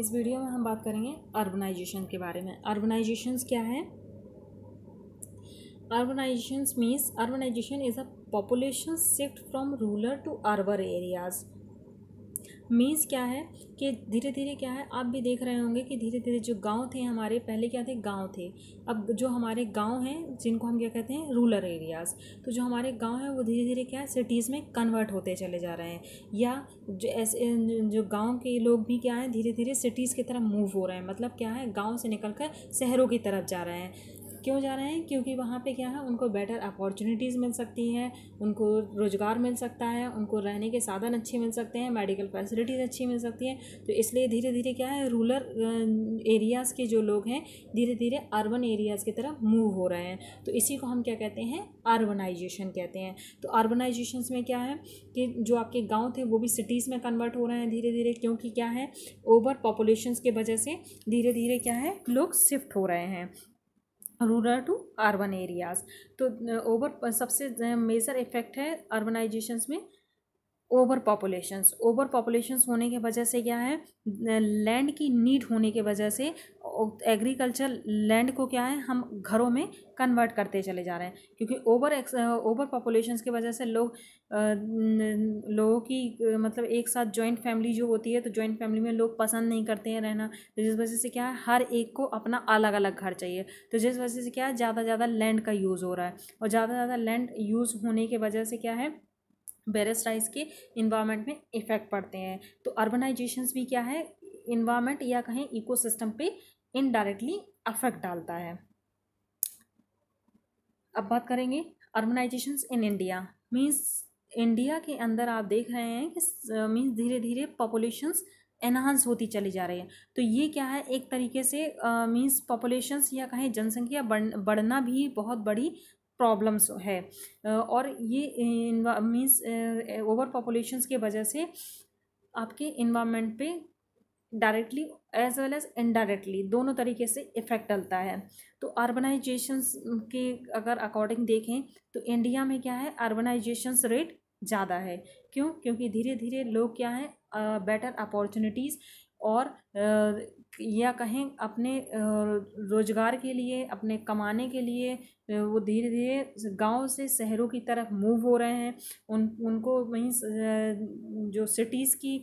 इस वीडियो में हम बात करेंगे अर्बनाइजेशन के बारे में अर्बनाइजेशन क्या है urbanisation means urbanisation is a population shift from rural to urban areas means क्या है कि धीरे धीरे क्या है आप भी देख रहे होंगे कि धीरे धीरे जो गांव थे हमारे पहले क्या थे गांव थे अब जो हमारे गांव हैं जिनको हम क्या कहते हैं रूरल एरियाज़ तो जो हमारे गांव हैं वो धीरे धीरे क्या है सिटीज़ में कन्वर्ट होते चले जा रहे हैं या जो ऐसे जो गाँव के लोग भी क्या हैं धीरे धीरे सिटीज़ की तरफ मूव हो रहे हैं मतलब क्या है गाँव से निकल कर शहरों की तरफ जा रहे हैं क्यों जा रहे हैं क्योंकि वहाँ पे क्या है उनको बेटर अपॉर्चुनिटीज़ मिल सकती हैं उनको रोज़गार मिल सकता है उनको रहने के साधन अच्छे मिल सकते हैं मेडिकल फैसिलिटीज़ अच्छी मिल सकती हैं तो इसलिए धीरे धीरे क्या है रूरल एरियाज़ के जो लोग हैं धीरे धीरे अर्बन एरियाज़ की तरफ मूव हो रहे हैं तो इसी को हम क्या कहते हैं अर्बनाइजेशन कहते हैं तो अर्बनाइजेशन में क्या है कि जो आपके गाँव थे वो भी सिटीज़ में कन्वर्ट हो रहे हैं धीरे धीरे क्योंकि क्या है ओवर पॉपुलेशन के वजह से धीरे धीरे क्या है लोग शिफ्ट हो रहे हैं रूरल टू अर्बन एरियाज़ तो ओवर सबसे मेजर इफ़ेक्ट है अर्बनाइजेशंस में ओवर पॉपुलेशंस ओवर पॉपुलेशंस होने के वजह से क्या है लैंड की नीड होने के वजह से एग्रीकल्चर लैंड को क्या है हम घरों में कन्वर्ट करते चले जा रहे हैं क्योंकि ओवर ओवर पॉपुलेशंस की वजह से लोग लोगों की मतलब एक साथ जॉइंट फैमिली जो होती है तो जॉइंट फैमिली में लोग पसंद नहीं करते हैं रहना तो जिस वजह से क्या है हर एक को अपना अलग अलग घर चाहिए तो जिस वजह से क्या है ज़्यादा ज़्यादा लैंड का यूज़ हो रहा है और ज़्यादा ज़्यादा लैंड यूज़ होने की वजह से क्या है बेरस के इन्वायरमेंट में इफ़ेक्ट पड़ते हैं तो अर्बनाइजेशन भी क्या है इन्वामेंट या कहें इकोसिस्टम पे इनडायरेक्टली अफेक्ट डालता है अब बात करेंगे urbanisation in India means India के अंदर आप देख रहे हैं कि मीन्स धीरे धीरे पॉपुलेशंस एनहांस होती चली जा रही है तो ये क्या है एक तरीके से मीन्स पॉपुलेशंस या कहें जनसंख्या बढ़ बढ़ना भी बहुत बड़ी प्रॉब्लम्स है और ये मीन्स ओवर पॉपुलेशन के वजह से आपके इन्वामेंट पे directly as well as indirectly दोनों तरीके से इफ़ेक्ट डलता है तो अर्बनाइजेशन के अगर अकॉर्डिंग देखें तो इंडिया में क्या है अर्बनाइजेशन रेट ज़्यादा है क्यों क्योंकि धीरे धीरे लोग क्या है बेटर अपॉर्चुनिटीज़ और या कहें अपने रोज़गार के लिए अपने कमाने के लिए वो धीरे धीरे गाँव से शहरों की तरफ मूव हो रहे हैं उन उनको वहीं जो सिटीज़ की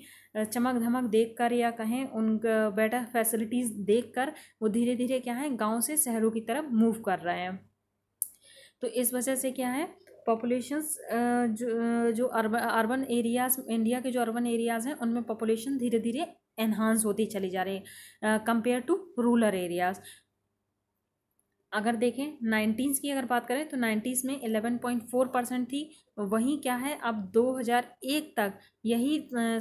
चमक धमक देखकर या कहें उन बेटर फैसिलिटीज़ देखकर वो धीरे धीरे क्या है गाँव से शहरों की तरफ मूव कर रहे हैं तो इस वजह से क्या है पॉपुलेशन जो जो अर्बन अर्बन एरियाज़ इंडिया के जो अर्बन एरियाज़ हैं उनमें पॉपुलेशन धीरे धीरे एनहांस होती चली जा रही है कंपेयर टू रूरल एरियाज़ अगर देखें नाइन्टीज़ की अगर बात करें तो नाइन्टीज़ में एलेवन पॉइंट फोर परसेंट थी वहीं क्या है अब दो हज़ार एक तक यही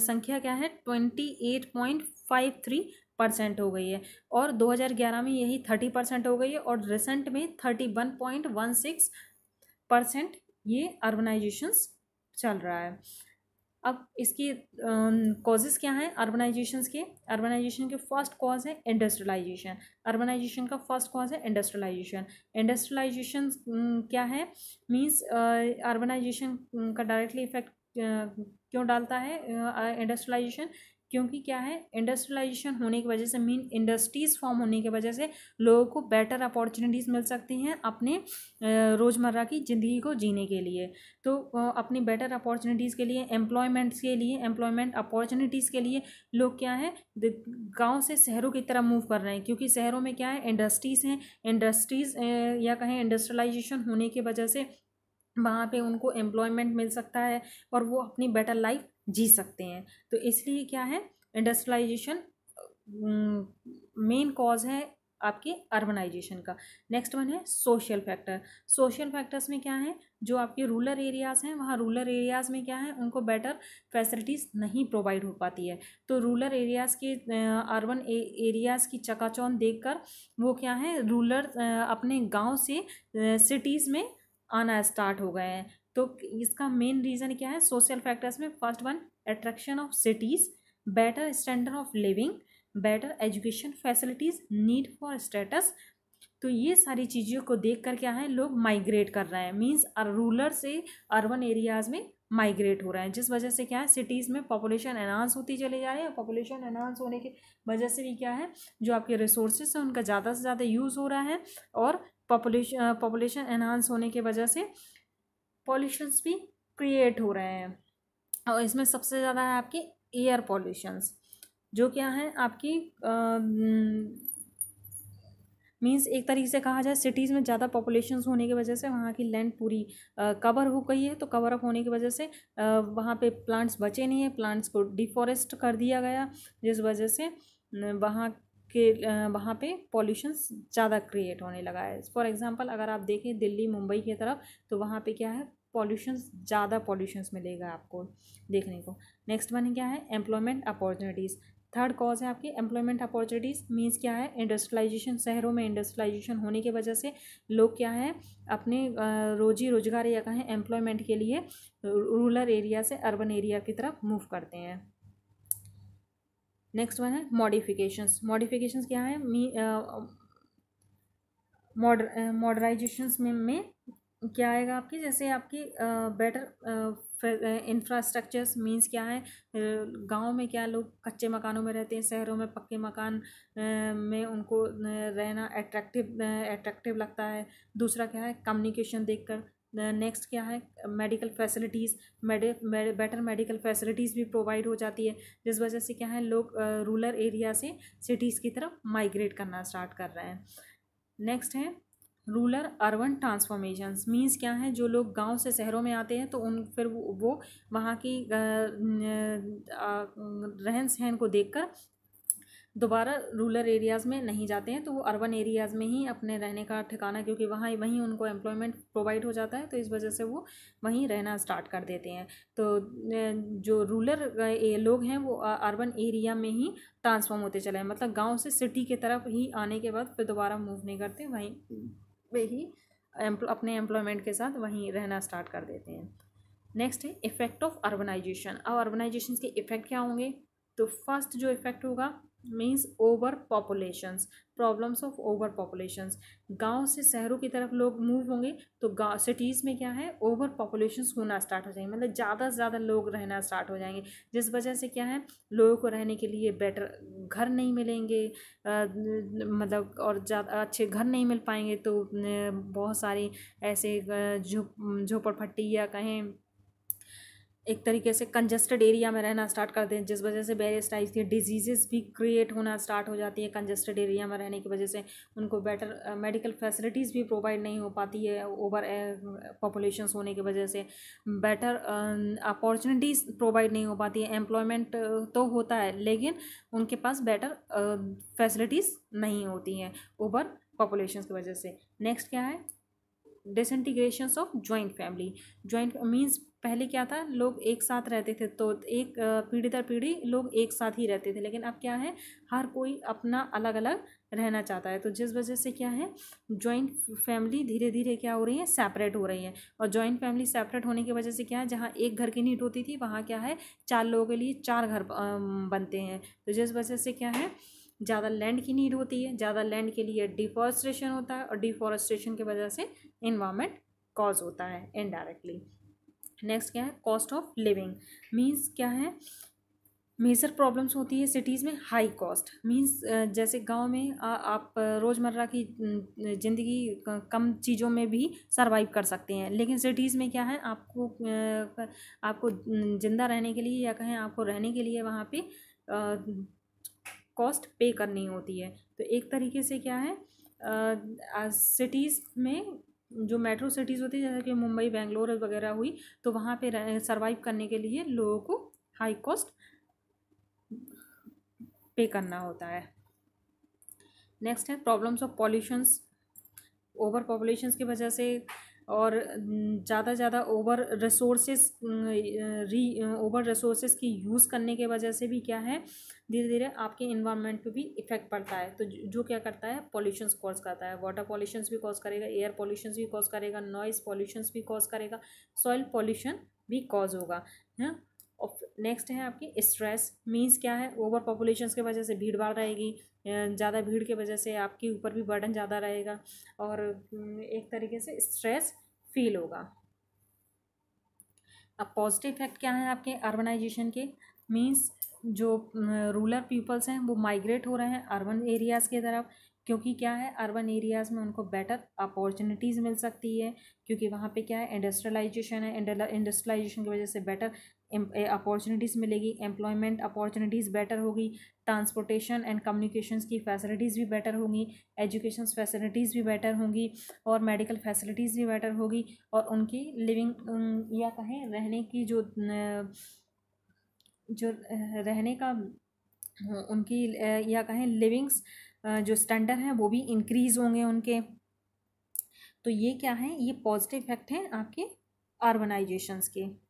संख्या क्या है twenty eight point five three percent हो गई है और दो हज़ार ग्यारह में यही थर्टी परसेंट हो गई है और रिसेंट में thirty one point one six percent ये अर्बनाइजेशंस चल रहा है अब इसके कॉजेज़ क्या हैं अर्बनाइजेशन के अर्बनाइजेशन के फर्स्ट कॉज है इंडस्ट्रियलाइजेशन अर्बनाइजेशन का फर्स्ट कॉज है इंडस्ट्रियलाइजेशन इंडस्ट्रियलाइजेशन क्या है मींस अर्बनाइजेशन का डायरेक्टली इफेक्ट क्यों डालता है इंडस्ट्रियलाइजेशन क्योंकि क्या है इंडस्ट्रियलाइजेशन होने की वजह से मीन इंडस्ट्रीज़ फॉर्म होने की वजह से लोगों को बेटर अपॉर्चुनिटीज़ मिल सकती हैं अपने रोज़मर्रा की ज़िंदगी को जीने के लिए तो अपनी बेटर अपॉर्चुनिटीज़ के लिए एम्प्लॉयमेंट्स के लिए एम्प्लॉयमेंट अपॉर्चुनिटीज़ के लिए लोग क्या है गाँव से शहरों की तरफ मूव कर रहे हैं क्योंकि शहरों में क्या है इंडस्ट्रीज़ हैं इंडस्ट्रीज़ या कहें इंडस्ट्रियलाइजेशन होने की वजह से वहाँ पे उनको एम्प्लॉयमेंट मिल सकता है और वो अपनी बेटर लाइफ जी सकते हैं तो इसलिए क्या है इंडस्ट्रियलाइजेशन मेन कॉज है आपके अर्बनाइजेशन का नेक्स्ट वन है सोशल फैक्टर सोशल फैक्टर्स में क्या है जो आपके रूलर एरियाज़ हैं वहाँ रूलर एरियाज़ में क्या है उनको बेटर फैसिलिटीज़ नहीं प्रोवाइड हो पाती है तो रूलर एरियाज़ के अर्बन एरियाज़ की चकाचौंध देखकर वो क्या है रूलर अपने गांव से सिटीज़ में आना स्टार्ट हो गए हैं तो इसका मेन रीज़न क्या है सोशल फैक्टर्स में first one attraction of cities better standard of living better education facilities need for status तो ये सारी चीज़ों को देख कर क्या है लोग माइग्रेट कर रहे हैं मीन्स रूरल से अर्बन एरियाज़ में माइग्रेट हो रहा है जिस वजह से क्या है सिटीज़ में पॉपुलेशन एनहांस होती चले जा रही है पॉपुलेशन एनहांस होने की वजह से भी क्या है जो आपके रिसोर्सेज हैं उनका ज़्यादा से ज़्यादा यूज़ हो रहा है और पॉपुलेशन पॉपुलेशन एनहांस होने की वजह से पॉल्यूशंस भी क्रिएट हो रहे हैं और इसमें सबसे ज़्यादा है आपकी एयर पॉल्यूशंस जो क्या है आपकी मीन्स हम्म, एक तरीके से कहा जाए सिटीज़ में ज़्यादा पॉपुलेशन होने की वजह से वहाँ की लैंड पूरी कवर हो गई है तो कवर अप होने की वजह से वहाँ पे प्लांट्स बचे नहीं है प्लांट्स को डिफॉरेस्ट कर दिया गया जिस वजह से वहाँ के वहाँ पे पॉल्यूशन ज़्यादा क्रिएट होने लगा है फॉर एग्ज़ाम्पल अगर आप देखें दिल्ली मुंबई की तरफ तो वहाँ पे क्या है पॉल्यूशन ज़्यादा पॉल्यूशन मिलेगा आपको देखने को नेक्स्ट वन क्या है एम्प्लॉयमेंट अपॉर्चुनिटीज़ थर्ड कॉज है आपकी एम्प्लॉयमेंट अपॉर्चुनिटीज़ मीन्स क्या है इंडस्ट्रियलाइजेशन शहरों में इंडस्ट्रियलाइजेशन होने की वजह से लोग क्या है अपने रोजी रोजगार या कहें एम्प्लॉयमेंट के लिए रूरल एरिया से अर्बन एरिया की तरफ मूव करते हैं नेक्स्ट वन है मॉडिफिकेशंस मॉडिफिकेशंस क्या है मी में में क्या आएगा आपकी जैसे आपकी बेटर इंफ्रास्ट्रक्चर्स मींस क्या है गांव में क्या लोग कच्चे मकानों में रहते हैं शहरों में पक्के मकान में उनको रहना एट्रैक्टिव एट्रैक्टिव लगता है दूसरा क्या है कम्युनिकेशन देखकर नेक्स्ट क्या है medical facilities better medical facilities भी प्रोवाइड हो जाती है जिस वजह से क्या है लोग रूरल एरिया से सिटीज़ की तरफ माइग्रेट करना स्टार्ट कर रहे हैं नेक्स्ट है रूलर अर्बन ट्रांसफॉर्मेशन मीन्स क्या है जो लोग गांव से शहरों में आते हैं तो उन फिर वो वहाँ की रहन सहन को देखकर दोबारा रूलर एरियाज़ में नहीं जाते हैं तो वो अर्बन एरियाज़ में ही अपने रहने का ठिकाना क्योंकि वहाँ वहीं उनको एम्प्लॉयमेंट प्रोवाइड हो जाता है तो इस वजह से वो वहीं रहना स्टार्ट कर देते हैं तो जो रूलर लोग हैं वो अर्बन एरिया में ही ट्रांसफॉर्म होते चले हैं मतलब गाँव से सिटी की तरफ ही आने के बाद फिर दोबारा मूव नहीं करते वहीं वे ही अपने एम्प्लॉयमेंट के साथ वहीं रहना स्टार्ट कर देते हैं नेक्स्ट है इफ़ेक्ट ऑफ अर्बनाइजेशन अब अर्बनाइजेशन के इफ़ेक्ट क्या होंगे तो फर्स्ट जो इफ़ेक्ट होगा means over populations problems of over populations गाँव से शहरों की तरफ लोग मूव होंगे तो गाँव सिटीज़ में क्या है ओवर पॉपुलेशन होना स्टार्ट हो जाएंगे मतलब ज़्यादा से ज़्यादा लोग रहना स्टार्ट हो जाएंगे जिस वजह से क्या है लोगों को रहने के लिए बेटर घर नहीं मिलेंगे आ, मतलब और ज़्यादा अच्छे घर नहीं मिल पाएंगे तो बहुत सारी ऐसे झोपड़ जो, झोपड़पट्टी या कहें एक तरीके से कंजस्टेड एरिया में रहना स्टार्ट करते हैं जिस वजह से वेरियस टाइप्स की डिजीज़ेस भी क्रिएट होना स्टार्ट हो जाती है कंजस्टेड एरिया में रहने की वजह से उनको बेटर मेडिकल फैसिलिटीज़ भी प्रोवाइड नहीं हो पाती है ओवर पॉपुलेशन होने की वजह से बेटर अपॉर्चुनिटीज़ प्रोवाइड नहीं हो पाती है एम्प्लॉयमेंट तो होता है लेकिन उनके पास बेटर फैसिलिटीज़ नहीं होती हैं ओवर पॉपुलेशन की वजह से नेक्स्ट क्या है disintegration of joint family joint means पहले क्या था लोग एक साथ रहते थे तो एक पीढ़ी दर पीढ़ी लोग एक साथ ही रहते थे लेकिन अब क्या है हर कोई अपना अलग अलग रहना चाहता है तो जिस वजह से क्या है जॉइंट फैमिली धीरे धीरे क्या हो रही है सेपरेट हो रही है और जॉइंट फैमिली सेपरेट होने की वजह से क्या है जहाँ एक घर की नीट होती थी वहाँ क्या है चार लोगों के लिए चार घर बनते हैं तो जिस वजह से क्या है ज़्यादा लैंड की नीड होती है ज़्यादा लैंड के लिए डिफॉरेस्टेशन होता है और डिफॉरेस्ट्रेशन की वजह से इन्वामेंट कॉज होता है इनडायरेक्टली नेक्स्ट क्या है कॉस्ट ऑफ लिविंग मीन्स क्या है मेजर प्रॉब्लम्स होती है सिटीज़ में हाई कॉस्ट मीन्स जैसे गांव में आ, आप रोज़मर्रा की ज़िंदगी कम चीज़ों में भी सरवाइव कर सकते हैं लेकिन सिटीज़ में क्या है आपको आपको ज़िंदा रहने के लिए या कहें आपको रहने के लिए वहाँ पे कॉस्ट पे करनी होती है तो एक तरीके से क्या है सिटीज़ में जो मेट्रो सिटीज़ होती है जैसे कि मुंबई बेंगलोर वगैरह हुई तो वहाँ पे सर्वाइव करने के लिए लोगों को हाई कॉस्ट पे करना होता है नेक्स्ट है problems of pollutions over population की वजह से और ज़्यादा ज़्यादा over resources re over resources की यूज़ करने के वजह से भी क्या है धीरे धीरे आपके इन्वायरमेंट पे भी इफेक्ट पड़ता है तो जो क्या करता है पॉल्यूशन कॉज करता है वाटर पॉल्यूशन भी कॉज करेगा एयर पॉल्यूशन भी कॉज करेगा नॉइज़ पॉल्यूशन भी कॉज करेगा सॉइल पॉल्यूशन भी कॉज होगा है नेक्स्ट है आपकी स्ट्रेस मीन्स क्या है ओवर पॉपुलेशन की वजह से भीड़ भाड़ रहेगी ज़्यादा भीड़ के वजह से आपके ऊपर भी बर्डन ज़्यादा रहेगा और एक तरीके से स्ट्रेस फील होगा अब पॉजिटिव इफेक्ट क्या है आपके अर्बनाइजेशन के मीन्स जो रूलर पीपल्स हैं वो माइग्रेट हो रहे हैं अर्बन एरियाज़ की तरफ क्योंकि क्या है अर्बन एरियाज़ में उनको बेटर अपॉर्चुनिटीज़ मिल सकती है क्योंकि वहाँ पे क्या है इंडस्ट्रियलाइजेशन है इंडस्ट्रियलाइजेशन की वजह से बेटर अपॉर्चुनिटीज़ मिलेगी एम्प्लॉयमेंट अपॉर्चुनिटीज़ बेटर होगी ट्रांसपोर्टेशन एंड कम्युनिकेशंस की फैसिलिटीज़ भी बेटर होंगी एजुकेशन फैसिलिटीज़ भी बेटर होंगी और मेडिकल फैसिलिटीज़ भी बेटर होगी और उनकी लिविंग या कहें रहने की जो जो रहने का उनकी या कहें लिविंग्स जो स्टैंडर्ड हैं वो भी इंक्रीज़ होंगे उनके तो ये क्या है ये पॉजिटिव इफेक्ट हैं आपके ऑर्गेनाइजेशंस के